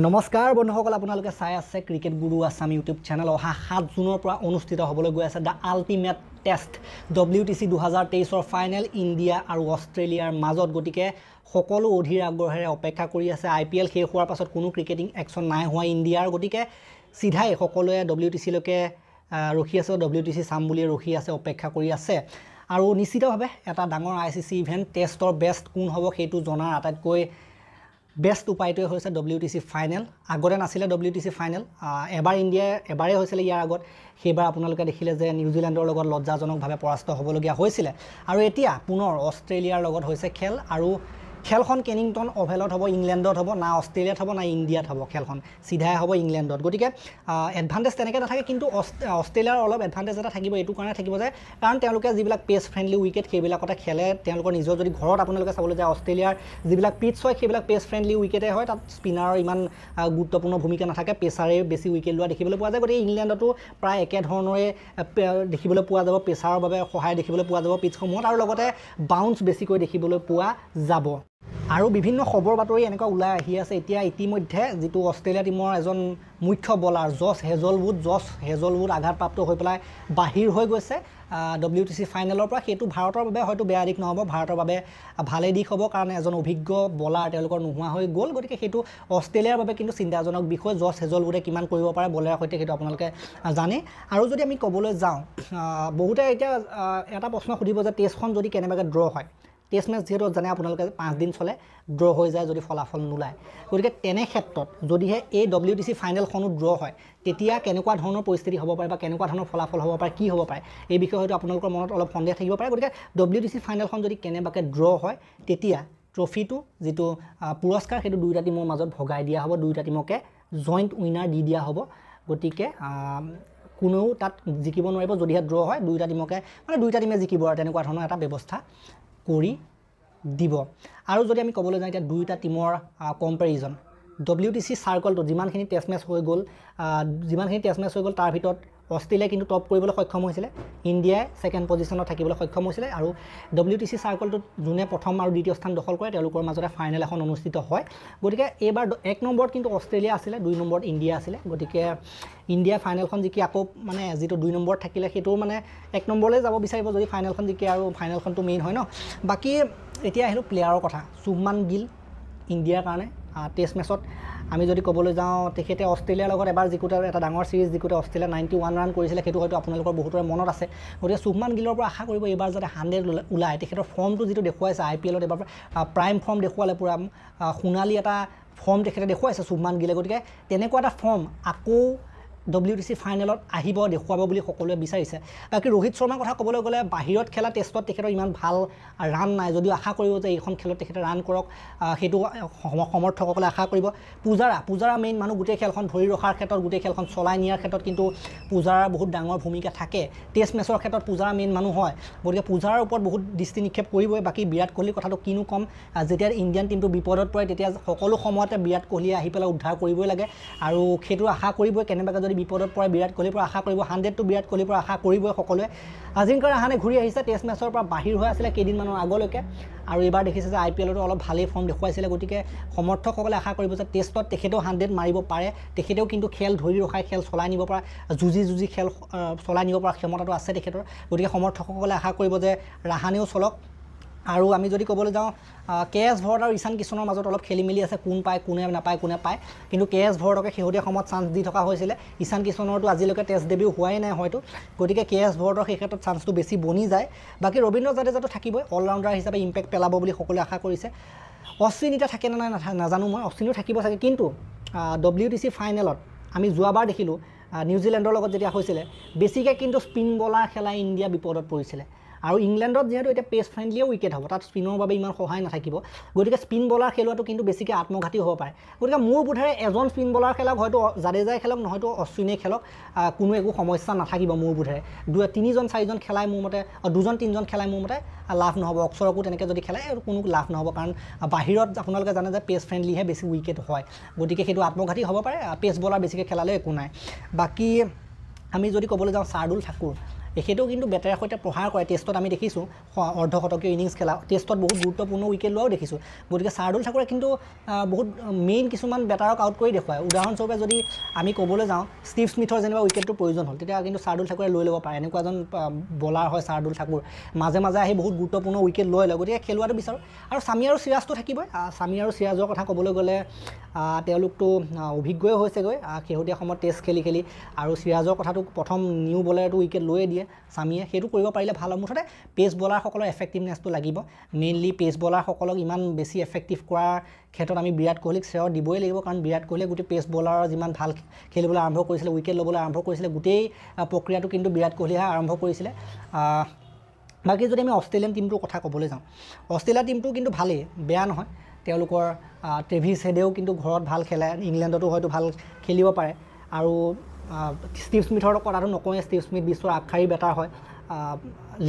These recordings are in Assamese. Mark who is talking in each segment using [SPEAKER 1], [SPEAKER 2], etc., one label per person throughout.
[SPEAKER 1] নমস্কাৰ বন্ধুসকল আপোনালোকে চাই আছে ক্ৰিকেট গুৰু আছাম ইউটিউব চেনেল অহা সাত জুনৰ পৰা অনুষ্ঠিত হ'বলৈ গৈ আছে the ultimate test W T C দুহেজাৰ তেইছৰ ফাইনেল ইণ্ডিয়া আৰু অষ্ট্ৰেলিয়াৰ মাজত গতিকে সকলো অধীৰ আগ্ৰহেৰে অপেক্ষা কৰি আছে আই পি এল শেষ হোৱাৰ পাছত কোনো ক্ৰিকেটিং একশ্যন নাই হোৱা ইণ্ডিয়াৰ গতিকে চিধাই সকলোৱে ডব্লিউ টি চিলৈকে ৰখি আছে ডব্লিউ টি চি চাম বুলিয়ে ৰখি আছে অপেক্ষা কৰি আছে আৰু নিশ্চিতভাৱে এটা ডাঙৰ আই চি চি ইভেণ্ট টেষ্টৰ বেষ্ট কোন হ'ব সেইটো জনাৰ আটাইতকৈ বেষ্ট উপায়টোৱে হৈছে ডব্লিউ টি চি ফাইনেল আগতে নাছিলে ডব্লিউ টি চি ফাইনেল এবাৰ ইণ্ডিয়াই এবাৰেই হৈছিলে ইয়াৰ আগত সেইবাৰ আপোনালোকে দেখিলে যে নিউজিলেণ্ডৰ লগত লজ্জাজনকভাৱে পৰাস্ত হ'বলগীয়া হৈছিলে আৰু এতিয়া পুনৰ অষ্ট্ৰেলিয়াৰ লগত হৈছে খেল আৰু খেলখন কেনিংটন অভেলত হ'ব ইংলেণ্ডত হ'ব না অষ্ট্ৰেলিয়াত হ'ব না ইণ্ডিয়াত হ'ব খেলখন চিধাই হ'ব ইংলেণ্ডত গতিকে এডভান্টেজ তেনেকৈ নাথাকে কিন্তু অষ্ট্ৰেলিয়াৰ অলপ এডভান্টেজ এটা থাকিব এইটো কাৰণে থাকিব যে কাৰণ তেওঁলোকে যিবিলাক পেচ ফ্ৰেণ্ডলি উইকেট সেইবিলাকতে খেলে তেওঁলোকৰ নিজৰ যদি ঘৰত আপোনালোকে চাবলৈ যায় অষ্ট্ৰেলিয়াৰ যিবিলাক পিটছ হয় সেইবিলাক পেচ ফ্ৰেণ্ডলি উইকেটে হয় তাত স্পিনাৰৰ ইমান গুৰুত্বপূৰ্ণ ভূমিকা নাথাকে প্ৰেচাৰে বেছি উইকেট লোৱা দেখিবলৈ পোৱা যায় গতিকে ইংলেণ্ডতো প্ৰায় একেধৰণৰে দেখিবলৈ পোৱা যাব প্ৰেচাৰৰ বাবে সহায় দেখিবলৈ পোৱা যাব পিটছসমূহত আৰু লগতে বাউন্স বেছিকৈ দেখিবলৈ পোৱা যাব আৰু বিভিন্ন খবৰ বাতৰি এনেকুৱা ওলাই আহি আছে এতিয়া ইতিমধ্যে যিটো অষ্ট্ৰেলিয়া টীমৰ এজন মুখ্য bowler Josh Hazlewood Josh Hazlewood আঘাতপ্ৰাপ্ত হৈ পেলাই বাহিৰ হৈ গৈছে ডব্লিউ টি চি ফাইনেলৰ পৰা সেইটো ভাৰতৰ বাবে হয়তো বেয়া দিশ নহ'ব ভাৰতৰ বাবে ভালেই দিশ হ'ব কাৰণ এজন অভিজ্ঞ বলাৰ তেওঁলোকৰ নোহোৱা হৈ গ'ল গতিকে সেইটো অষ্ট্ৰেলিয়াৰ বাবে কিন্তু চিন্তাজনক বিষয় জছ হেজলউডে কিমান কৰিব পাৰে বলাৰৰ সৈতে সেইটো আপোনালোকে জানে আৰু যদি আমি ক'বলৈ যাওঁ বহুতে এতিয়া এটা প্ৰশ্ন সুধিব যে টেষ্টখন যদি কেনেবাকৈ ড্ৰ হয় টেষ্ট মেচ যিহেতু জানে আপোনালোকে পাঁচদিন চলে ড্ৰ হৈ যায় যদি ফলাফল নোলায় গতিকে তেনে ক্ষেত্ৰত যদিহে এই ডব্লিউ টি চি ফাইনেলখনো ড্ৰ হয় তেতিয়া কেনেকুৱা ধৰণৰ পৰিস্থিতি হ'ব পাৰে বা কেনেকুৱা ধৰণৰ ফলাফল হ'ব পাৰে কি হ'ব পাৰে এই বিষয়ে হয়তো আপোনালোকৰ মনত অলপ সন্দেহ থাকিব পাৰে গতিকে ডব্লিউ টি চি ফাইনেলখন যদি কেনেবাকৈ ড্ৰ হয় তেতিয়া ট্ৰফিটো যিটো পুৰস্কাৰ সেইটো দুয়োটা টীমৰ মাজত ভগাই দিয়া হ'ব দুয়োটা টীমকে জইণ্ট উইনাৰ দি দিয়া হ'ব গতিকে কোনেও তাত জিকিব নোৱাৰিব যদিহে ড্ৰ হয় দুয়োটা টীমকে মানে দুয়োটা টীমে জিকিব আৰু তেনেকুৱা ধৰণৰ এটা ব্যৱস্থা কৰি দিব আৰু যদি আমি ক'বলৈ যাওঁ এতিয়া দুয়োটা টীমৰ কম্পেৰিজন ডব্লিউ টি চি চাৰ্কলটো যিমানখিনি টেষ্ট মেচ হৈ গ'ল যিমানখিনি টেষ্ট মেচ হৈ গ'ল তাৰ ভিতৰত অষ্ট্ৰেলিয়াই কিন্তু টপ কৰিবলৈ সক্ষম হৈছিলে ইণ্ডিয়াই ছেকেণ্ড পজিশ্যনত থাকিবলৈ সক্ষম হৈছিলে আৰু ডব্লিউ টি চি চাৰ্কলটোত যোনে প্ৰথম আৰু দ্বিতীয় স্থান দখল কৰে তেওঁলোকৰ মাজতে ফাইনেল এখন অনুষ্ঠিত হয় গতিকে এইবাৰ এক নম্বৰত কিন্তু অষ্ট্ৰেলিয়া আছিলে দুই নম্বৰত ইণ্ডিয়া আছিলে গতিকে ইণ্ডিয়াই ফাইনেলখন জিকি আকৌ মানে যিটো দুই নম্বৰত থাকিলে সেইটো মানে এক নম্বৰলৈ যাব বিচাৰিব যদি ফাইনেলখন জিকে আৰু ফাইনেলখনটো মেইন হয় ন বাকী এতিয়া আহিলোঁ প্লেয়াৰৰ কথা শুভমান গিল ইণ্ডিয়াৰ কাৰণে টেষ্ট মেচত আমি যদি ক'বলৈ যাওঁ তেখেতে অষ্ট্ৰেলিয়াৰ লগত এবাৰ জিকোতে এটা ডাঙৰ ছিৰিজ জিকোতে অষ্ট্ৰেলিয়া নাইণ্টি ওৱান ৰাণ কৰিছিলে সেইটো হয়তো আপোনালোকৰ বহুতৰে মনত আছে গতিকে শুভমান গিলৰ পৰা আশা কৰিব এইবাৰ যাতে হাণ্ড্ৰেড ওলায় তেখেতৰ ফৰ্মটো যিটো দেখুৱাইছে আই পি এলত এবাৰ প্ৰাইম ফৰ্ম দেখুৱালে পূৰা সোণালী এটা ফৰ্ম তেখেতে দেখুৱাইছে শুভমান গিলে গতিকে তেনেকুৱা এটা ফৰ্ম আকৌ ডব্লিউ ডি চি ফাইনেলত আহিব দেখুৱাব বুলি সকলোৱে বিচাৰিছে বাকী ৰোহিত শৰ্মাৰ কথা ক'বলৈ গ'লে বাহিৰত খেলা টেষ্টত তেখেতৰ ইমান ভাল ৰান নাই যদিও আশা কৰিব যে এইখন খেলত তেখেতে ৰান কৰক সেইটো সমৰ্থকসকলে আশা কৰিব পূজাৰা পূজাৰা মেইন মানুহ গোটেই খেলখন ধৰি ৰখাৰ ক্ষেত্ৰত গোটেই খেলখন চলাই নিয়াৰ ক্ষেত্ৰত কিন্তু পূজাৰাৰ বহুত ডাঙৰ ভূমিকা থাকে টেষ্ট মেচৰ ক্ষেত্ৰত পূজাৰা মেইন মানুহ হয় গতিকে পূজাৰাৰ ওপৰত বহুত দৃষ্টি নিক্ষেপ কৰিবই বাকী বিৰাট কোহলিৰ কথাটো কিনো ক'ম যেতিয়া ইণ্ডিয়ান টীমটো বিপদত পৰে তেতিয়া সকলো সময়তে বিৰাট কোহলিয়ে আহি পেলাই উদ্ধাৰ কৰিবই লাগে আৰু সেইটো আশা কৰিবই কেনেবাকৈ যদি খালি বিপদত পৰে বিৰাট কোহলিৰ পৰা আশা কৰিব হাণ্ড্ৰেডটো বিৰাট কোহলিৰ পৰা আশা কৰিবই সকলোৱে আজিংকৰ ৰাহানে ঘূৰি আহিছে টেষ্ট মেচৰ পৰা বাহিৰ হৈ আছিলে কেইদিনমানৰ আগলৈকে আৰু এইবাৰ দেখিছে যে আই পি এলতো অলপ ভালেই ফৰ্ম দেখুৱাইছিলে গতিকে সমৰ্থকসকলে আশা কৰিব যে টেষ্টত তেখেতেও হাণ্ড্ৰেড মাৰিব পাৰে তেখেতেও কিন্তু খেল ধৰি ৰখাই খেল চলাই নিব পৰা যুঁজি যুঁজি খেল চলাই নিব পৰা ক্ষমতাটো আছে তেখেতৰ গতিকে সমৰ্থকসকলে আশা কৰিব যে ৰাহানেও চলক আৰু আমি যদি ক'বলৈ যাওঁ কে এছ ভৰত আৰু ঈশান কিষণৰ মাজত অলপ খেলি মেলি আছে কোন পায় কোনে নাপায় কোনে পায় কিন্তু কে এছ ভৰতকে শেহতীয়া সময়ত চান্স দি থকা হৈছিলে ঈশান কিষণৰতো আজিলৈকে টেষ্ট ডেবিউ হোৱাই নাই হয়তো গতিকে কে এছ ভৰতৰ সেই ক্ষেত্ৰত চান্সটো বেছি বনি যায় বাকী ৰবীন্দ্ৰ জাদেজাটো থাকিবই অলৰাউণ্ডাৰ হিচাপে ইম্পেক্ট পেলাব বুলি সকলোৱে আশা কৰিছে অশ্বিন এতিয়া থাকে নে নাই নাজানো মই অশ্বিনো থাকিব চাগে কিন্তু ডব্লিউ টি চি ফাইনেলত আমি যোৱাবাৰ দেখিলোঁ নিউজিলেণ্ডৰ লগত যেতিয়া হৈছিলে বেছিকৈ কিন্তু স্পিন বলাৰ খেলাই ইণ্ডিয়া বিপদত পৰিছিলে আৰু ইংলেণ্ডত যিহেতু এতিয়া পেচ ফ্ৰেণ্ডলিয়ে উইকেট হ'ব তাত স্পিনৰ বাবে ইমান সহায় নাথাকিব গতিকে স্পিন বলাৰ খেলোৱাটো কিন্তু বেছিকৈ আত্মঘাতী হ'ব পাৰে গতিকে মোৰ বোধেৰে এজন স্পিন বলাৰ খেলক হয়তো জাদেজাই খেলক নহয়তো অশ্বিনে খেলক কোনো একো সমস্যা নাথাকিব মোৰ বোধেৰে দুই তিনিজন চাৰিজন খেলাই মোৰ মতে দুজন তিনিজন খেলাই মোৰ মতে লাভ নহ'ব অক্সৰকো তেনেকৈ যদি খেলাই কোনো লাভ নহ'ব কাৰণ বাহিৰত আপোনালোকে জানে যে পেচ ফ্ৰেণ্ডলিহে বেছি উইকেট হয় গতিকে সেইটো আত্মঘাতী হ'ব পাৰে পেচ বলাৰ বেছিকৈ খেলালে একো নাই বাকী আমি যদি ক'বলৈ যাওঁ চাৰ্দুল ঠাকুৰ এখেতেও কিন্তু বেটেৰে সৈতে প্ৰহাৰ কৰে টেষ্টত আমি দেখিছোঁ অৰ্ধশতকীয় ইনিংছ খেলা টেষ্টত বহুত গুৰুত্বপূৰ্ণ উইকেট লোৱাও দেখিছোঁ গতিকে চাৰ্দুল ঠাকুৰে কিন্তু বহুত মেইন কিছুমান বেটাৰক আউট কৰি দেখুৱায় উদাহৰণস্বৰূপে যদি আমি ক'বলৈ যাওঁ ষ্টিভ স্মিথৰ যেনিবা উইকেটটো প্ৰয়োজন হ'ল তেতিয়া কিন্তু চাৰ্দুল ঠাকুৰে লৈ ল'ব পাৰে এনেকুৱা এজন বলাৰ হয় চাৰ্দুল ঠাকুৰ মাজে মাজে আহি বহুত গুৰুত্বপূৰ্ণ উইকেট লৈ লয় গতিকে খেলোৱাটো বিচাৰোঁ আৰু স্বামী আৰু চিৰাজটো থাকিবই স্বামী আৰু চিৰাজৰ কথা ক'বলৈ গ'লে তেওঁলোকতো অভিজ্ঞই হৈছেগৈ শেহতীয়া সময়ত টেষ্ট খেলি খেলি আৰু চিৰাজৰ কথাটো প্ৰথম নিউ বলাৰটো উইকেট লৈয়ে দিয়ে দিয়ে চামিয়ে সেইটো কৰিব পাৰিলে ভাল হয় মুঠতে পেচ বলাৰসকলৰ এফেক্টিভনেছটো লাগিব মেইনলি পেচ বলাৰসকলক ইমান বেছি এফেক্টিভ কৰাৰ ক্ষেত্ৰত আমি বিৰাট কোহলিক শ্ৰেয় দিবই লাগিব কাৰণ বিৰাট কোহলিয়ে গোটেই পেচ বলাৰ যিমান ভাল খেলিবলৈ আৰম্ভ কৰিছিলে উইকেট ল'বলৈ আৰম্ভ কৰিছিলে গোটেই প্ৰক্ৰিয়াটো কিন্তু বিৰাট কোহলিয়েহে আৰম্ভ কৰিছিলে বাকী যদি আমি অষ্ট্ৰেলিয়ান টীমটোৰ কথা ক'বলৈ যাওঁ অষ্ট্ৰেলিয়া টীমটো কিন্তু ভালেই বেয়া নহয় তেওঁলোকৰ ট্ৰেভিছ হেডেও কিন্তু ঘৰত ভাল খেলে ইংলেণ্ডতো হয়তো ভাল খেলিব পাৰে আৰু ষ্টিভ স্মিথৰ কথাটো নকওঁৱে ষ্টিভ স্মিথ বিশ্বৰ আগশাৰী বেটাৰ হয়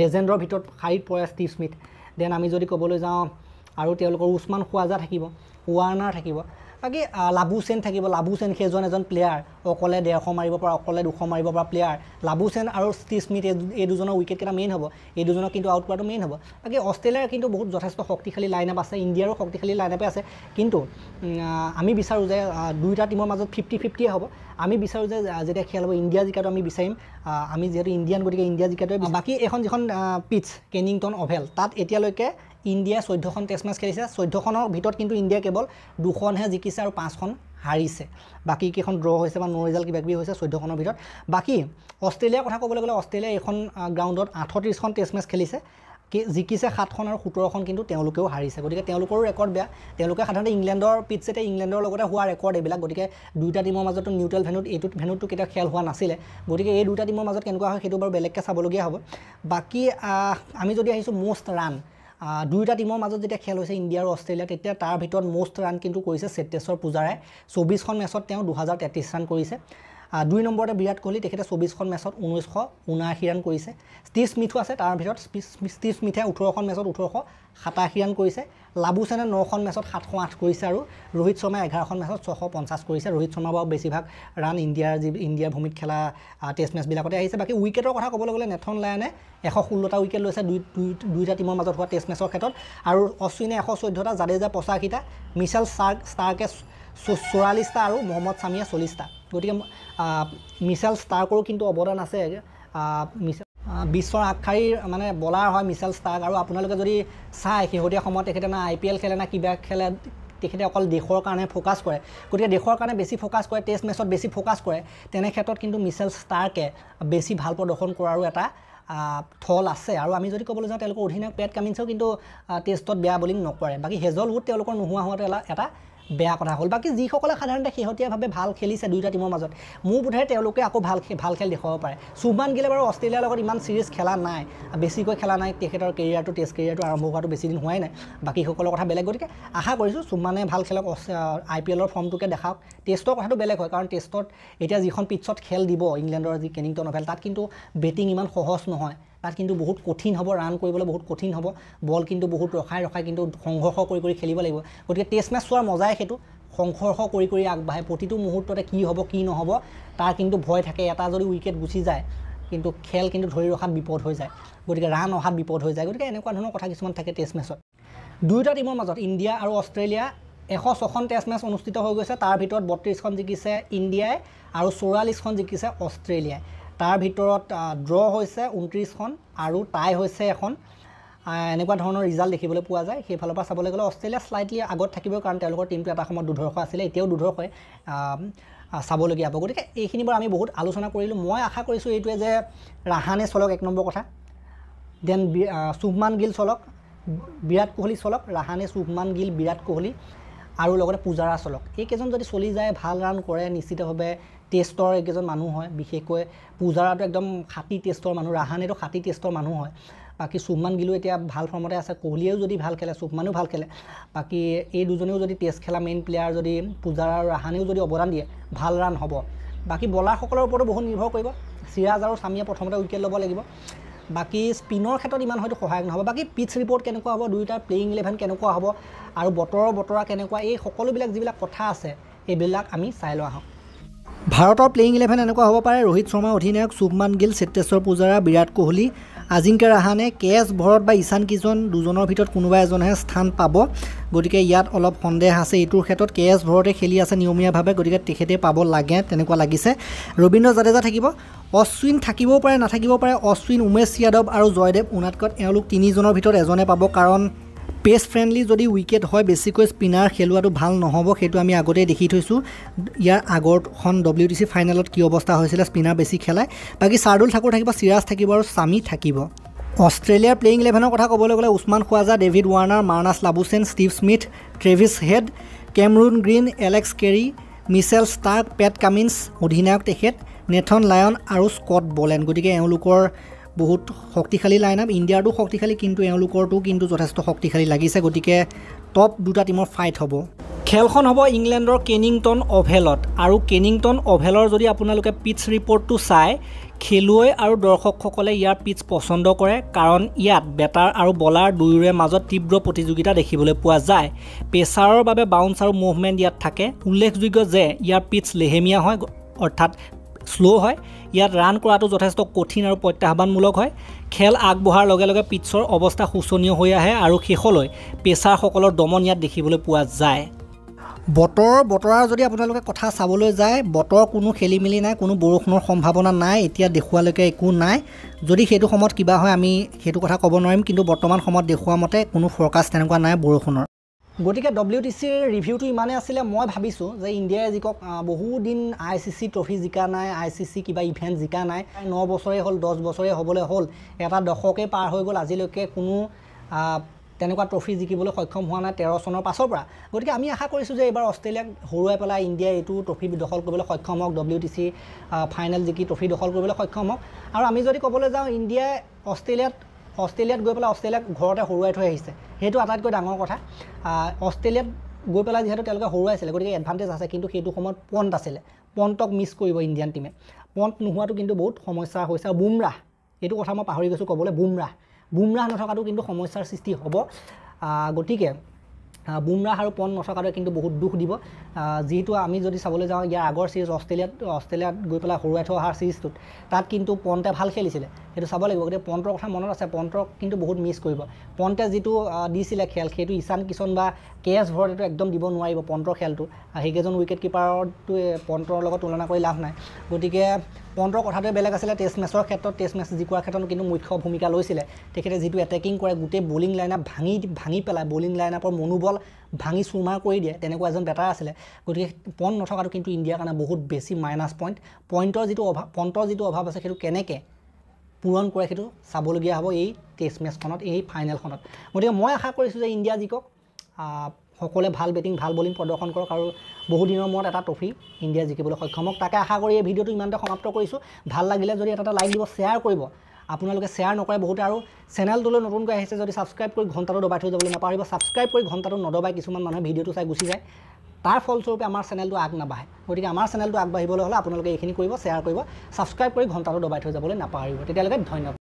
[SPEAKER 1] লেজেণ্ডৰ ভিতৰত শাৰীত পৰে ষ্টিভ স্মিথ দেন আমি যদি ক'বলৈ যাওঁ আৰু তেওঁলোকৰ উচমান খোৱাজা থাকিব ৱাৰ্ণাৰ থাকিব বাকী লাবুচেন থাকিব লাবুচেন সেইজন এজন প্লেয়াৰ অকলে ডেৰশ মাৰিব পৰা অকলে দুশ মাৰিব পৰা প্লেয়াৰ লাবুচেন আৰু ষ্টিভ স্মিথ এই এই দুজনৰ উইকেটকেইটা মেইন হ'ব এই দুজনক কিন্তু আউট কৰাটো মেইন হ'ব বাকী অষ্ট্ৰেলিয়াৰ কিন্তু বহুত যথেষ্ট শক্তিশালী লাইন আপ আছে ইণ্ডিয়াৰো শক্তিশালী লাইন আপে আছে কিন্তু আমি বিচাৰোঁ যে দুয়োটা টিমৰ মাজত ফিফটি ফিফটিয়ে হ'ব আমি বিচাৰোঁ যে যেতিয়া খেল হ'ব ইণ্ডিয়া জিকাটো আমি বিচাৰিম আমি যিহেতু ইণ্ডিয়ান গতিকে ইণ্ডিয়া জিকাটোৱে বাকী এইখন যিখন পিটছ কেনিংটন অভেল তাত এতিয়ালৈকে ইণ্ডিয়াই চৈধ্যখন টেষ্ট মেচ খেলিছে চৈধ্যখনৰ ভিতৰত কিন্তু ইণ্ডিয়াই কেৱল দুখনহে জিকিছে আৰু পাঁচখন হাৰিছে বাকী কেইখন ড্ৰ হৈছে বা ন ৰিজাল্ট কিবাকিবি হৈছে চৈধ্যখনৰ ভিতৰত বাকী অষ্ট্ৰেলিয়াৰ কথা ক'বলৈ গ'লে অষ্ট্ৰেলিয়াই এইখন গ্ৰাউণ্ডত আঠত্ৰিছখন টেষ্ট মেচ খেলিছে জিকিছে সাতখন আৰু সোতৰখন কিন্তু তেওঁলোকেও হাৰিছে গতিকে তেওঁলোকৰো ৰেকৰ্ড বেয়া তেওঁলোকে সাধাৰণতে ইংলেণ্ডৰ পিটছেতে ইংলেণ্ডৰ লগতে হোৱা ৰেকৰ্ড এইবিলাক গতিকে দুয়োটা টিমৰ মাজতো নিউট্ৰেল ভেনুত এইটো ভেনুতটো কেতিয়াও খেল হোৱা নাছিলে গতিকে এই দুটা টিমৰ মাজত কেনেকুৱা হয় সেইটো বাৰু বেলেগকৈ চাবলগীয়া হ'ব বাকী আমি যদি আহিছোঁ মষ্ট ৰাণ দুয়োটা টীমৰ মাজত যেতিয়া খেল হৈছে ইণ্ডিয়া আৰু অষ্ট্ৰেলিয়া তেতিয়া তাৰ ভিতৰত মষ্ট ৰাণ কিন্তু কৰিছে চেতেশ্বৰ পূজাৰাই চৌব্বিছখন মেচত তেওঁ দুহেজাৰ তেত্ৰিছ ৰাণ কৰিছে দুই নম্বৰতে বিৰাট কোহলি তেখেতে চৌবিছখন মেচত ঊনৈছশ ঊনাশী ৰাণ কৰিছে ষ্টিভ স্মিথো আছে তাৰ ভিতৰত ষ্টিভ স্মিথে ওঠৰখন মেচত ওঠৰশ সাতাশী ৰাণ কৰিছে লাবুছেনে নখন মেচত সাতশ আঠ কৰিছে আৰু ৰোহিত শৰ্মাই এঘাৰখন মেচত ছশ পঞ্চাছ কৰিছে ৰোহিত শৰ্মা বাৰু বেছিভাগ ৰাণ ইণ্ডিয়াৰ যি ইণ্ডিয়াৰ ভূমিত খেলা টেষ্ট মেচবিলাকতে আহিছে বাকী উইকেটৰ কথা ক'বলৈ গ'লে নেথন লায়নে এশ ষোল্লটা উইকেট লৈছে দুই দুই দুইটা টিমৰ মাজত হোৱা টেষ্ট মেচৰ ক্ষেত্ৰত আৰু অশ্বিনে এশ চৈধ্যটা জাদেজা পঁচাশীটা মিছেল ষ্টাৰ্ক ষ্টাৰ্কে চৌৰাল্লিছটা আৰু মহম্মদ চামিয়া চল্লিছটা গতিকে মিছেল ষ্টাৰ্কৰো কিন্তু অৱদান আছে মিছেল বিশ্বৰ আগশাৰীৰ মানে বলাৰ হয় মিছেল ষ্টাৰ্ক আৰু আপোনালোকে যদি চায় শেহতীয়া সময়ত তেখেতে না আই পি এল খেলে না কিবা খেলে তেখেতে অকল দেশৰ কাৰণে ফ'কাছ কৰে গতিকে দেশৰ কাৰণে বেছি ফ'কাছ কৰে টেষ্ট মেচত বেছি ফ'কাছ কৰে তেনে ক্ষেত্ৰত কিন্তু মিছেল ষ্টাৰ্কে বেছি ভাল প্ৰদৰ্শন কৰাৰো এটা থল আছে আৰু আমি যদি ক'বলৈ যাওঁ তেওঁলোকৰ অধিনায়ক পেট কামিন্সেও কিন্তু টেষ্টত বেয়া বলিং নকৰে বাকী হেজল উড তেওঁলোকৰ নোহোৱা হোৱাটো এটা বেয়া কথা হ'ল বাকী যিসকলে সাধাৰণতে শেহতীয়াভাৱে ভাল খেলিছে দুয়োটা টিমৰ মাজত মোৰ বোধেৰে তেওঁলোকে আকৌ ভাল ভাল খেল দেখুৱাব পাৰে শুভমান গিলে বাৰু অষ্ট্ৰেলিয়াৰ লগত ইমান চিৰিজ খেলা নাই বেছিকৈ খেলা নাই তেখেতৰ কেৰিয়াৰটো টেষ্ট কেৰিয়াৰটো আৰম্ভ হোৱাটো বেছিদিন হোৱাই নাই বাকীসকলৰ কথা বেলেগ গতিকে আশা কৰিছোঁ শুভমানে ভাল খেলক আই পি এলৰ ফৰ্মটোকে দেখাওক টেষ্টৰ কথাটো বেলেগ হয় কাৰণ টেষ্টত এতিয়া যিখন পিটছত খেল দিব ইংলেণ্ডৰ যি কেনিংটন অভেল তাত কিন্তু বেটিং ইমান সহজ নহয় তাত কিন্তু বহুত কঠিন হ'ব ৰাণ কৰিবলৈ বহুত কঠিন হ'ব বল কিন্তু বহুত ৰখাই ৰখাই কিন্তু সংঘৰ্ষ কৰি কৰি খেলিব লাগিব গতিকে টেষ্ট মেচ চোৱাৰ মজাই সেইটো সংঘৰ্ষ কৰি কৰি আগবাঢ়ে প্ৰতিটো মুহূৰ্ততে কি হ'ব কি নহ'ব তাৰ কিন্তু ভয় থাকে এটা যদি উইকেট গুচি যায় কিন্তু খেল কিন্তু ধৰি ৰখাত বিপদ হৈ যায় গতিকে ৰাণ অহাত বিপদ হৈ যায় গতিকে এনেকুৱা ধৰণৰ কথা কিছুমান থাকে টেষ্ট মেচত দুয়োটা টিমৰ মাজত ইণ্ডিয়া আৰু অষ্ট্ৰেলিয়া এশ ছখন টেষ্ট মেচ অনুষ্ঠিত হৈ গৈছে তাৰ ভিতৰত বত্ৰিছখন জিকিছে ইণ্ডিয়াই আৰু চৌৰাল্লিছখন জিকিছে অষ্ট্ৰেলিয়াই তাৰ ভিতৰত ড্ৰ হৈছে ঊনত্ৰিছখন আৰু টাই হৈছে এখন এনেকুৱা ধৰণৰ ৰিজাল্ট দেখিবলৈ পোৱা যায় সেইফালৰ পৰা চাবলৈ গ'লে অষ্ট্ৰেলিয়া শ্লাইটলি আগত থাকিব কাৰণ তেওঁলোকৰ টীমটো এটা সময়ত দুৰ্ধৰ্ষ আছিলে এতিয়াও দুৰ্ধৰ্ষ চাবলগীয়া হ'ব গতিকে এইখিনি বাৰু আমি বহুত আলোচনা কৰিলোঁ মই আশা কৰিছোঁ এইটোৱে যে ৰাহানে চলক এক নম্বৰ কথা দেন শুভমান গিল চলক বিৰাট কোহলি চলক ৰাহানে শুভমান গিল বিৰাট কোহলি আৰু লগতে পূজাৰা চলক এইকেইজন যদি চলি যায় ভাল ৰাণ কৰে নিশ্চিতভাৱে টেষ্টৰ একেজন মানুহ হয় বিশেষকৈ পূজাৰাটো একদম খাটি টেষ্টৰ মানুহ ৰাহানেটো খাটি টেষ্টৰ মানুহ হয় বাকী শুভমান গিলো এতিয়া ভাল ফৰ্মতে আছে কোহলিয়েও যদি ভাল খেলে শুভমানেও ভাল খেলে বাকী এই দুজনেও যদি টেষ্ট খেলা মেইন প্লেয়াৰ যদি পূজাৰা আৰু ৰাহানেও যদি অৱদান দিয়ে ভাল ৰান হ'ব বাকী বলাৰসকলৰ ওপৰতো বহুত নিৰ্ভৰ কৰিব চিৰাজ আৰু স্বামীয়ে প্ৰথমতে উইকেট ল'ব লাগিব বাকী স্পিনৰ ক্ষেত্ৰত ইমান হয়তো সহায়ক নহ'ব বাকী পিটছ ৰিপৰ্ট কেনেকুৱা হ'ব দুয়োটাৰ প্লেয়িং ইলেভেন কেনেকুৱা হ'ব আৰু বতৰৰ বতৰা কেনেকুৱা এই সকলোবিলাক যিবিলাক কথা আছে এইবিলাক আমি চাই লওঁ আহক ভাৰতৰ প্লেইং ইলেভেন এনেকুৱা হ'ব পাৰে ৰোহিত শৰ্মা অধিনায়ক শুভমান গিল চেতেশ্বৰ পূজাৰা বিৰাট কোহলি আজিংকে ৰাহানে কে এছ ভৰত বা ঈশান কিজন দুজনৰ ভিতৰত কোনোবা এজনেহে স্থান পাব গতিকে ইয়াত অলপ সন্দেহ আছে এইটোৰ ক্ষেত্ৰত কে এছ ভৰতে খেলি আছে নিয়মীয়াভাৱে গতিকে তেখেতে পাব লাগে তেনেকুৱা লাগিছে ৰবীন্দ্ৰ জাদেজা থাকিব অশ্বিন থাকিবও পাৰে নাথাকিব পাৰে অশ্বিন উমেশ যাদৱ আৰু জয়দেৱ উনাতকত এওঁলোক তিনিজনৰ ভিতৰত এজনে পাব কাৰণ পেষ্ট ফ্ৰেণ্ডলি যদি উইকেট হয় বেছিকৈ স্পিনাৰ খেলোৱাটো ভাল নহ'ব সেইটো আমি আগতে দেখি থৈছোঁ ইয়াৰ আগৰখন ডব্লিউ টি চি ফাইনেলত কি অৱস্থা হৈছিলে স্পিনাৰ বেছি খেলায় বাকী চাৰ্দুল ঠাকুৰ থাকিব চিৰাজ থাকিব আৰু চামি থাকিব অষ্ট্ৰেলিয়াৰ প্লেয়িং ইলেভেনৰ কথা ক'বলৈ গ'লে Usman Khawaja David Warner Marnus Labuschagne Steve Smith Travis Head Cameron Green Alex Carey Mitchell Starc Pat Cummins অধিনায়ক তেখেত নেথন লায়ন আৰু স্কট বলেন গতিকে এওঁলোকৰ বহুত শক্তিশালী লাইন আপ ইণ্ডিয়াৰটো শক্তিশালী কিন্তু এওঁলোকৰটো কিন্তু যথেষ্ট শক্তিশালী লাগিছে গতিকে টপ দুটা টিমৰ ফাইট হ'ব খেলখন হ'ব ইংলেণ্ডৰ কেনিংটন অভেলত আৰু কেনিংটন অভেলৰ যদি আপোনালোকে পিটছ ৰিপৰ্টটো চায় খেলুৱৈ আৰু দৰ্শকসকলে ইয়াৰ পিটছ পচন্দ কৰে কাৰণ ইয়াত বেটাৰ আৰু বলাৰ দুয়োৰে মাজত তীব্ৰ প্ৰতিযোগিতা দেখিবলৈ পোৱা যায় প্ৰেছাৰৰ বাবে বাউন্স আৰু মুভমেণ্ট ইয়াত থাকে উল্লেখযোগ্য যে ইয়াৰ পিটছ লেহেমীয়া হয় অৰ্থাৎ শ্ল' হয় ইয়াত ৰাণ কৰাটো যথেষ্ট কঠিন আৰু প্ৰত্যাহ্বানমূলক হয় খেল আগবঢ়াৰ লগে লগে পিটছৰ অৱস্থা শোচনীয় হৈ আহে আৰু শেষলৈ পেচাৰসকলৰ দমন ইয়াত দেখিবলৈ পোৱা যায় বতৰৰ বতৰা যদি আপোনালোকে কথা চাবলৈ যায় বতৰ কোনো খেলি মেলি নাই কোনো বৰষুণৰ সম্ভাৱনা নাই এতিয়া দেখুৱালৈকে একো নাই যদি সেইটো সময়ত কিবা হয় আমি সেইটো কথা ক'ব নোৱাৰিম কিন্তু বৰ্তমান সময়ত দেখুওৱা মতে কোনো ফৰকাষ্ট তেনেকুৱা নাই বৰষুণৰ গতিকে ডব্লিউ টি চিৰ ৰিভিউটো ইমানেই আছিলে মই ভাবিছোঁ যে ইণ্ডিয়াই যিকক বহুদিন আই চি চি ট্ৰফি জিকা নাই আই চি চি কিবা ইভেণ্ট জিকা নাই ন বছৰে হ'ল দহ বছৰে হ'বলৈ হ'ল এটা দশকেই পাৰ হৈ গ'ল আজিলৈকে কোনো তেনেকুৱা ট্ৰফি জিকিবলৈ সক্ষম হোৱা নাই তেৰ চনৰ পাছৰ পৰা গতিকে আমি আশা কৰিছোঁ যে এইবাৰ অষ্ট্ৰেলিয়াক হৰুৱাই পেলাই ইণ্ডিয়াই এইটো ট্ৰফি দখল কৰিবলৈ সক্ষম হওক ডব্লিউ টি চি ফাইনেল জিকি ট্ৰফি দখল কৰিবলৈ সক্ষম হওক আৰু আমি যদি ক'বলৈ যাওঁ ইণ্ডিয়াই অষ্ট্ৰেলিয়াত অষ্ট্ৰেলিয়াত গৈ পেলাই অষ্ট্ৰেলিয়াক ঘৰতে হৰুৱাই থৈ আহিছে সেইটো আটাইতকৈ ডাঙৰ কথা অষ্ট্ৰেলিয়াত গৈ পেলাই যিহেতু তেওঁলোকে হৰুৱাইছিলে গতিকে এডভান্টেজ আছে কিন্তু সেইটো সময়ত পণ্ট আছিলে পণ্টক মিছ কৰিব ইণ্ডিয়ান টীমে পণ্ট নোহোৱাটো কিন্তু বহুত সমস্যা হৈছে আৰু বুমৰাহ এইটো কথা মই পাহৰি গৈছোঁ ক'বলৈ বুমৰাহ বুমৰাহ নথকাটো কিন্তু সমস্যাৰ সৃষ্টি হ'ব গতিকে বুমৰাহ আৰু পণ নথকাটোৱে কিন্তু বহুত দুখ দিব যিহেতু আমি যদি চাবলৈ যাওঁ ইয়াৰ আগৰ ছিৰিজ অষ্ট্ৰেলিয়াত অষ্ট্ৰেলিয়াত গৈ পেলাই সৰুৱাই থৈ অহাৰ ছিৰিজটোত তাত কিন্তু পণ্টে ভাল খেলিছিলে সেইটো চাব লাগিব গতিকে পণ্টৰ কথা মনত আছে পণ্টক কিন্তু বহুত মিছ কৰিব পণ্টে যিটো দিছিলে খেল সেইটো ঈশান কিচন বা কে এছ ভৰতেটো একদম দিব নোৱাৰিব পণ্টৰ খেলটো সেইকেইজন উইকেট কিপাৰৰটোৱে পণ্টৰ লগত তুলনা কৰি লাভ নাই গতিকে পণ্টৰ কথাটোৱে বেলেগ আছিলে টেষ্ট মেচৰ ক্ষেত্ৰত টেষ্ট মেচ জিকোৱাৰ ক্ষেত্ৰত কিন্তু মুখ্য ভূমিকা লৈছিলে তেখেতে যিটো এটেকিং কৰে গোটেই বলিং লাইনআপ ভাঙি ভাঙি পেলাই বলিং লাইন আপৰ মনোবল ভাঙি চুৰমাৰ কৰি দিয়ে তেনেকুৱা এজন বেটাৰ আছিলে গতিকে পণ্ট নথকাটো কিন্তু ইণ্ডিয়াৰ কাৰণে বহুত বেছি মাইনাছ পইণ্ট পইণ্টৰ যিটো অভাৱ পণ্টৰ যিটো অভাৱ আছে সেইটো কেনেকৈ পূৰণ কৰে সেইটো চাবলগীয়া হ'ব এই টেষ্ট মেচখনত এই ফাইনেলখনত গতিকে মই আশা কৰিছোঁ যে ইণ্ডিয়া জিকক সকলোৱে ভাল বেটিং ভাল বলিং প্ৰদৰ্শন কৰক আৰু বহুদিনৰ মূৰত এটা ট্ৰফি ইণ্ডিয়া জিকিবলৈ সক্ষম হওক তাকে আশা কৰি এই ভিডিঅ'টো ইমানতে সমাপ্ত কৰিছোঁ ভাল লাগিলে যদি এটা লাইক দিব শ্বেয়াৰ কৰিব আপোনালোকে শ্বেয়াৰ নকৰে বহুতে আৰু চেনেলটোলৈ নতুনকৈ আহিছে যদি ছাবস্ক্ৰাইব কৰি ঘণ্টাটো দবাই থৈ যাবলৈ নাপাহৰিব ছাবস্ক্ৰাইব কৰি ঘণ্টাটো নদবাই কিছুমান মানুহে ভিডিঅ'টো চাই গুচি যায় তাৰ ফলস্বৰূপে আমাৰ চেনেলটো আগ নাবাঢ়ে গতিকে আমাৰ চেনেলটো আগবাঢ়িবলৈ হ'লে আপোনালোকে এইখিনি কৰিব শ্বেয়াৰ কৰিব ছাবস্ক্ৰাইব কৰি ঘণ্টাটো দবাই থৈ যাবলৈ নাপাহৰিব তেতিয়ালৈকে ধন্যবাদ